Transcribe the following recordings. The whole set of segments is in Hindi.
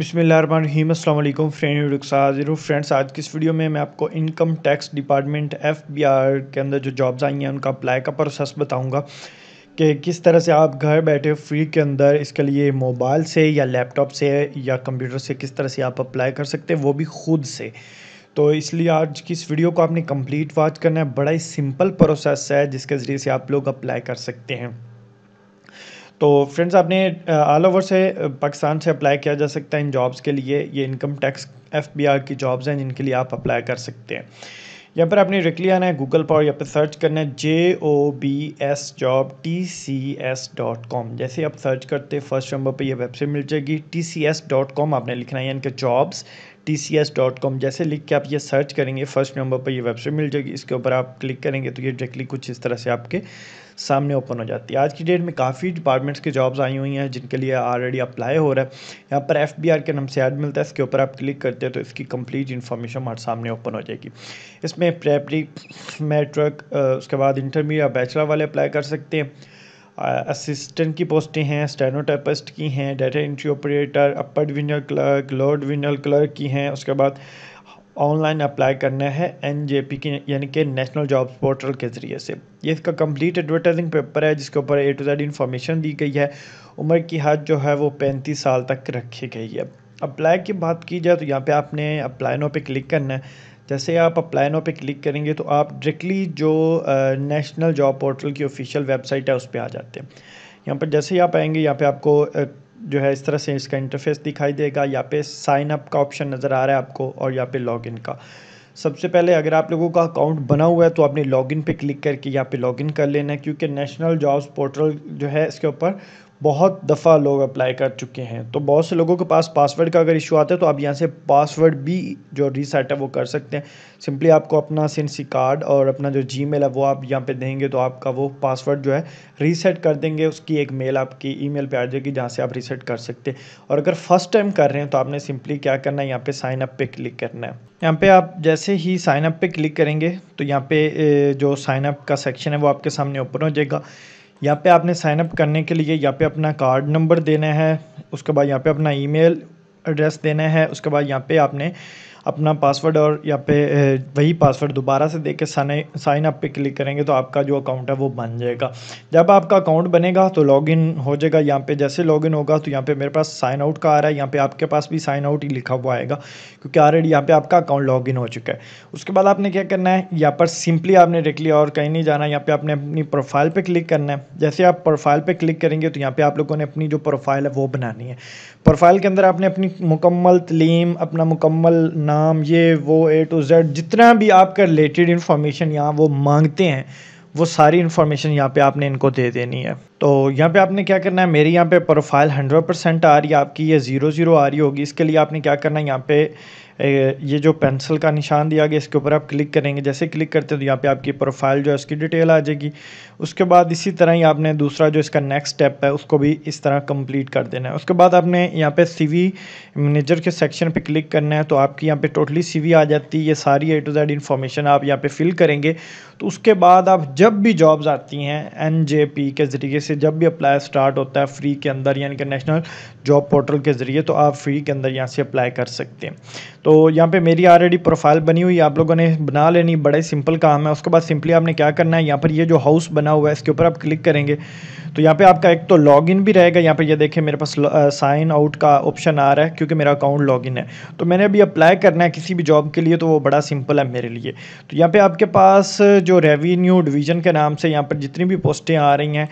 बिसमीम अल्लाम फ्रेंड रुखसाजिर फ्रेंड्स आज की इस वीडियो में मैं आपको income tax department F B R के अंदर जो जॉब्स आई हैं उनका अप्लाई का प्रोसेस बताऊंगा कि किस तरह से आप घर बैठे फ्री के अंदर इसके लिए मोबाइल से या लैपटॉप से या कंप्यूटर से किस तरह से आप अप्लाई कर सकते हैं वो भी खुद से तो इसलिए आज की इस वीडियो को आपने कम्प्लीट वॉच करना है बड़ा ही सिंपल प्रोसेस है जिसके ज़रिए से आप लोग अप्लाई कर सकते हैं तो फ्रेंड्स आपने ऑल uh, ओवर से uh, पाकिस्तान से अप्लाई किया जा सकता है इन जॉब्स के लिए ये इनकम टैक्स एफ की जॉब्स हैं जिनके लिए आप अप्लाई कर सकते हैं यहाँ पर आपने डायरेक्टली आना है गूगल पर यहाँ पर सर्च करना है J O B S job T C S dot com जैसे आप सर्च करते फर्स्ट नंबर पर यह वेबसाइट मिल जाएगी T C S dot com आपने लिखना है यानी कि jobs T C S dot com जैसे लिख के आप ये सर्च करेंगे फर्स्ट नंबर पर ये वेबसाइट मिल जाएगी इसके ऊपर आप क्लिक करेंगे तो ये डायरेक्टली कुछ इस तरह से आपके सामने ओपन हो जाती है आज की डेट में काफ़ी डिपार्टमेंट्स की जॉब्स आई हुई हैं जिनके लिए ऑलरेडी अप्लाई हो रहा है यहाँ पर एफ बी आर के नाम से ऐड मिलता है इसके ऊपर आप क्लिक करते हैं तो इसकी कंप्लीट इन्फॉर्मेशन हमारे सामने ओपन हो जाएगी इसमें प्रेपरी मैट्रिक उसके बाद इंटरमीडिएट बैचलर वाले अप्लाई कर सकते हैं असिस्टेंट की पोस्टें हैं स्टेनोटाइपिस्ट की हैं data entry operator upper divisional clerk lower divisional clerk की हैं उसके बाद ऑनलाइन अप्लाई करना है एन जे पी की यानी कि नेशनल जॉब पोर्टल के ज़रिए से ये इसका कंप्लीट एडवर्टाइजिंग पेपर है जिसके ऊपर ए टू जेड इन्फॉर्मेशन दी गई है उम्र की हद जो है वो पैंतीस साल तक रखी गई है अप्लाई की बात की जाए तो यहाँ पे आपने अप्लाई नो पे क्लिक करना है जैसे आप अप्लाइनों पे क्लिक करेंगे तो आप डायरेक्टली जो नेशनल जॉब पोर्टल की ऑफिशियल वेबसाइट है उस पर आ जाते हैं यहाँ पर जैसे ही आप आएंगे यहाँ पे आपको जो है इस तरह से इसका इंटरफेस दिखाई देगा यहाँ पे साइन अप का ऑप्शन नज़र आ रहा है आपको और यहाँ पे लॉगिन का सबसे पहले अगर आप लोगों का अकाउंट बना हुआ है तो आपने लॉगिन पे क्लिक करके यहाँ पे लॉगिन कर लेना है क्योंकि नेशनल जॉब्स पोर्टल जो है इसके ऊपर बहुत दफ़ा लोग अप्लाई कर चुके हैं तो बहुत से लोगों के पास पासवर्ड का अगर इशू आता है तो आप यहाँ से पासवर्ड भी जो रीसेट है वो कर सकते हैं सिंपली आपको अपना सिंसी कार्ड और अपना जो जी है वो आप यहाँ पे देंगे तो आपका वो पासवर्ड जो है रीसेट कर देंगे उसकी एक मेल आपकी ई मेल आ जाएगी जहाँ से आप रीसेट कर सकते हैं और अगर फर्स्ट टाइम कर रहे हैं तो आपने सिंपली क्या करना है यहाँ पर साइन अप क्लिक करना है यहाँ पे आप जैसे ही साइनअप पर पे क्लिक करेंगे तो यहाँ पे जो साइनअप का सेक्शन है वो आपके सामने ओपन हो जाएगा यहाँ पे आपने साइनअप अप करने के लिए यहाँ पे अपना कार्ड नंबर देना है उसके बाद यहाँ पे अपना ईमेल एड्रेस देना है उसके बाद यहाँ पे आपने अपना पासवर्ड और यहाँ पे वही पासवर्ड दोबारा से दे के साइन अप पे क्लिक करेंगे तो आपका जो अकाउंट है वो बन जाएगा जब आपका अकाउंट बनेगा तो लॉगिन हो जाएगा यहाँ पे जैसे लॉगिन होगा तो यहाँ पे मेरे पास साइन आउट का आ रहा है यहाँ पे आपके पास भी साइन आउट ही लिखा हुआ आएगा क्योंकि ऑलरेडी यहाँ पे आपका अकाउंट लॉगिन हो चुका है उसके बाद आपने क्या करना है यहाँ पर सिंपली आपने देख लिया और कहीं नहीं जाना यहाँ पे आपने अपनी प्रोफाइल पर क्लिक करना है जैसे आप प्रोफाइल पर क्लिक करेंगे तो यहाँ पर आप लोगों ने अपनी जो प्रोफाइल है वो बनानी है प्रोफाइल के अंदर आपने अपनी मुकम्मल तलीम अपना मुकम्मल नाम नाम ये वो ए टू जेड जितना भी आपका रिलेटेड इन्फॉर्मेशन यहाँ वो मांगते हैं वो सारी इन्फॉर्मेशन यहाँ पे आपने इनको दे देनी है तो यहाँ पे आपने क्या करना है मेरी यहाँ पे प्रोफाइल 100% आ रही है आपकी ये ज़ीरो ज़ीरो आ रही होगी इसके लिए आपने क्या करना है यहाँ पे ये जो पेंसिल का निशान दिया गया इसके ऊपर आप क्लिक करेंगे जैसे क्लिक करते हैं तो यहाँ पे आपकी प्रोफाइल जो है उसकी डिटेल आ जाएगी उसके बाद इसी तरह ही आपने दूसरा जो इसका नेक्स्ट स्टेप है उसको भी इस तरह कंप्लीट कर देना है उसके बाद आपने यहाँ पे सीवी मैनेजर के सेक्शन पे क्लिक करना है तो आपकी यहाँ पे टोटली सीवी आ जाती है ये सारी ए टू जेड इन्फॉर्मेशन आप यहाँ पे फिल करेंगे तो उसके बाद आप जब भी जॉब्स आती हैं एन के ज़रिए से जब भी अप्लाई स्टार्ट होता है फ्री के अंदर यानी कि नेशनल जॉब पोर्टल के ज़रिए तो आप फ्री के अंदर यहाँ से अप्लाई कर सकते हैं तो यहाँ पे मेरी ऑलरेडी प्रोफाइल बनी हुई आप लोगों ने बना लेनी बड़े सिंपल काम है उसके बाद सिंपली आपने क्या करना है यहाँ पर ये यह जो हाउस बना हुआ है इसके ऊपर आप क्लिक करेंगे तो यहाँ पे आपका एक तो लॉगिन भी रहेगा यहाँ पे ये यह देखें मेरे पास साइन आउट का ऑप्शन आ रहा है क्योंकि मेरा अकाउंट लॉगिन है तो मैंने अभी अप्लाई करना है किसी भी जॉब के लिए तो वो बड़ा सिंपल है मेरे लिए तो यहाँ पर आपके पास जो रेवेन्यू डिवीज़न के नाम से यहाँ पर जितनी भी पोस्टें आ रही हैं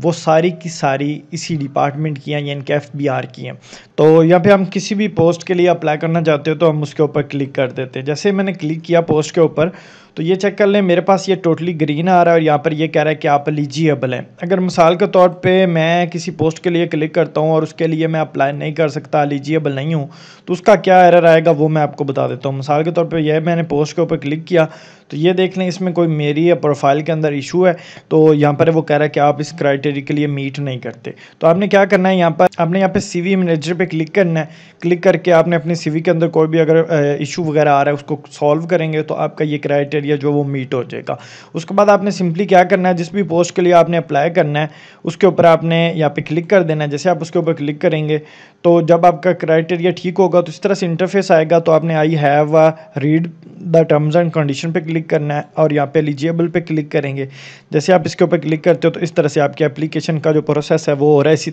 वो सारी की सारी इसी डिपार्टमेंट की हैं यानी कि एफ बी आर की हैं तो या फिर हम किसी भी पोस्ट के लिए अप्लाई करना चाहते हो तो हम उसके ऊपर क्लिक कर देते हैं जैसे मैंने क्लिक किया पोस्ट के ऊपर तो ये चेक कर लें मेरे पास ये टोटली ग्रीन आ रहा है और यहाँ पर ये कह रहा है कि आप एलिजिएबल हैं अगर मिसाल के तौर पे मैं किसी पोस्ट के लिए क्लिक करता हूँ और उसके लिए मैं अप्लाई नहीं कर सकता एलिजिएबल नहीं हूँ तो उसका क्या एरर आएगा वो मैं आपको बता देता हूँ मिसाल के तौर पर यह मैंने पोस्ट के ऊपर क्लिक किया तो ये देख लें इसमें कोई मेरी या प्रोफाइल के अंदर इशू है तो यहाँ पर वो कह रहा है कि आप इस क्राइटेरिया के लिए मीट नहीं करते तो आपने क्या करना है यहाँ पर आपने यहाँ पर सीवी मैनेजर पे क्लिक करना है क्लिक करके आपने अपने सीवी के अंदर कोई भी अगर इशू वगैरह आ रहा है उसको सॉल्व करेंगे तो आपका ये क्राइटेरिया क्राइटेरिया जो वो मीट हो जाएगा उसके बाद आपने सिंपली क्या करना है जिस भी पोस्ट के लिए आपने अप्लाई करना है उसके ऊपर आपने यहाँ पे क्लिक कर देना है जैसे आप उसके ऊपर क्लिक करेंगे तो जब आपका क्राइटेरिया ठीक होगा तो इस तरह से इंटरफेस आएगा तो आपने I have read the terms and condition पर क्लिक करना है और यहाँ पर एलिजिबल पर क्लिक करेंगे जैसे आप इसके ऊपर क्लिक करते हो तो इस तरह से आपकी एप्लीकेशन का जो प्रोसेस है वो हो रहा है इसी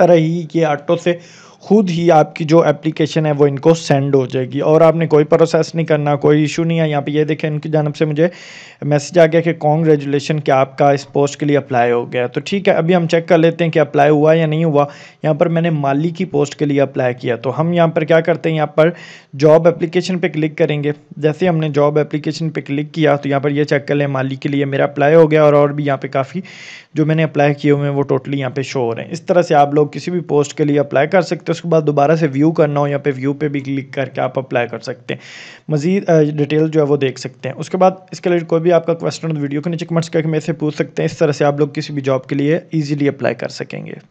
तरह ही ये ऑटो से खुद ही आपकी जो एप्लीकेशन है वो इनको सेंड हो जाएगी और आपने कोई प्रोसेस नहीं करना कोई इशू नहीं है यहाँ पे ये देखें इनकी जानब से मुझे मैसेज आ गया कि कॉन्ग्रेजुलेशन क्या आपका इस पोस्ट के लिए अप्लाई हो गया तो ठीक है अभी हम चेक कर लेते हैं कि अप्लाई हुआ या नहीं हुआ यहाँ पर मैंने माली की पोस्ट के लिए अप्लाई किया तो हम यहाँ पर क्या करते हैं यहाँ पर जॉब एप्लीकेशन पर क्लिक करेंगे जैसे हमने जॉब एप्लीकेशन पर क्लिक किया तो यहाँ पर यह चेक कर लें माली के लिए मेरा अप्लाई हो गया और, और भी यहाँ पर काफ़ी जो मैंने अप्लाई किए हुए हैं वो टोटली यहाँ पर शो हो रहे हैं इस तरह से आप लोग किसी भी पोस्ट के लिए अप्लाई कर सकते हो उसके बाद दोबारा से व्यू करना हो यहाँ पे व्यू पे भी क्लिक करके आप अप्लाई कर सकते हैं मजीद डिटेल जो है वो देख सकते हैं उसके बाद इसके लिए कोई भी आपका क्वेश्चन वीडियो तो के नीचे कमेंट्स करके मेरे से पूछ सकते हैं इस तरह से आप लोग किसी भी जॉब के लिए ईजिली अप्लाई कर सकेंगे